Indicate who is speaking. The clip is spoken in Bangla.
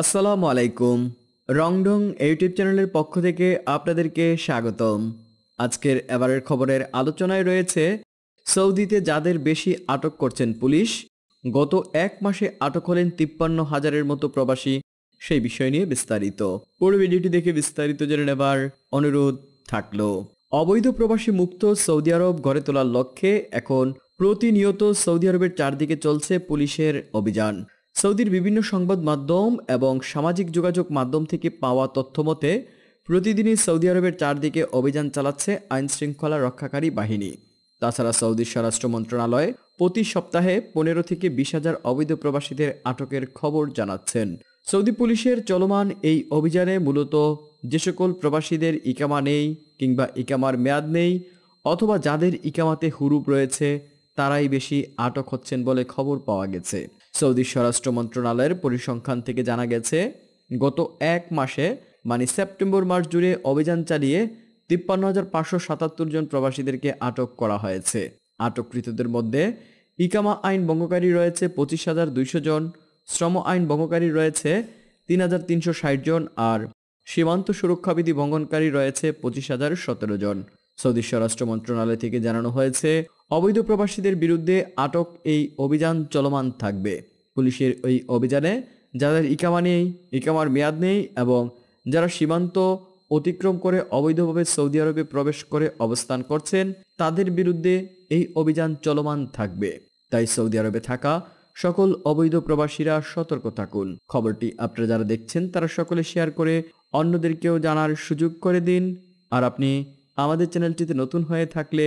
Speaker 1: আসসালামু আলাইকুম রংডং ইউটিউব চ্যানেলের পক্ষ থেকে আপনাদেরকে স্বাগতম আজকের এবারের খবরের আলোচনায় রয়েছে সৌদিতে যাদের বেশি আটক করছেন পুলিশ গত এক মাসে আটক হলেন তিপ্পান্ন হাজারের মতো প্রবাসী সেই বিষয় নিয়ে বিস্তারিত পুরো ভিডিওটি দেখে বিস্তারিত জেনে নেবার অনুরোধ থাকলো অবৈধ প্রবাসী মুক্ত সৌদি আরব গড়ে তোলার লক্ষ্যে এখন প্রতিনিয়ত সৌদি আরবের চারদিকে চলছে পুলিশের অভিযান সৌদির বিভিন্ন সংবাদ মাধ্যম এবং সামাজিক যোগাযোগ মাধ্যম থেকে পাওয়া তথ্যমতে প্রতিদিনই সৌদি আরবের চারদিকে অভিযান চালাচ্ছে আইন শৃঙ্খলা রক্ষাকারী বাহিনী তাছাড়া সৌদির স্বরাষ্ট্র মন্ত্রণালয় প্রতি সপ্তাহে পনেরো থেকে বিশ হাজার অবৈধ প্রবাসীদের আটকের খবর জানাচ্ছেন সৌদি পুলিশের চলমান এই অভিযানে মূলত যে সকল প্রবাসীদের ইকামা নেই কিংবা ইকামার মেয়াদ নেই অথবা যাদের ইকামাতে হুরুপ রয়েছে তারাই বেশি আটক হচ্ছেন বলে খবর পাওয়া গেছে সৌদি স্বরাষ্ট্র মন্ত্রণালয়ের পরিসংখ্যান থেকে জানা গেছে গত এক মাসে মানে সেপ্টেম্বর মাস জুড়ে অভিযান চালিয়ে তিপ্পান্ন হাজার পাঁচশো সাতাত্তর জন প্রবাসীদেরকে আটক করা হয়েছে আটককৃতদের মধ্যে ইকামা আইন ভঙ্গকারী রয়েছে পঁচিশ হাজার দুইশো জন শ্রম আইন ভঙ্গকারী রয়েছে তিন হাজার তিনশো ষাট জন আর সীমান্ত সুরক্ষাবিধি ভঙ্গনকারী রয়েছে পঁচিশ হাজার সতেরো জন সৌদি স্বরাষ্ট্র মন্ত্রণালয় থেকে জানানো হয়েছে অবৈধ প্রবাসীদের বিরুদ্ধে আটক এই অভিযান চলমান থাকবে পুলিশের এই অভিযানে যাদের ইকামা নেই ইকামার মেয়াদ নেই এবং যারা সীমান্ত অতিক্রম করে অবৈধভাবে সৌদি আরবে প্রবেশ করে অবস্থান করছেন তাদের বিরুদ্ধে এই অভিযান চলমান থাকবে তাই সৌদি আরবে থাকা সকল অবৈধ প্রবাসীরা সতর্ক থাকুন খবরটি আপনারা যারা দেখছেন তারা সকলে শেয়ার করে অন্যদেরকেও জানার সুযোগ করে দিন আর আপনি আমাদের চ্যানেলটিতে নতুন হয়ে থাকলে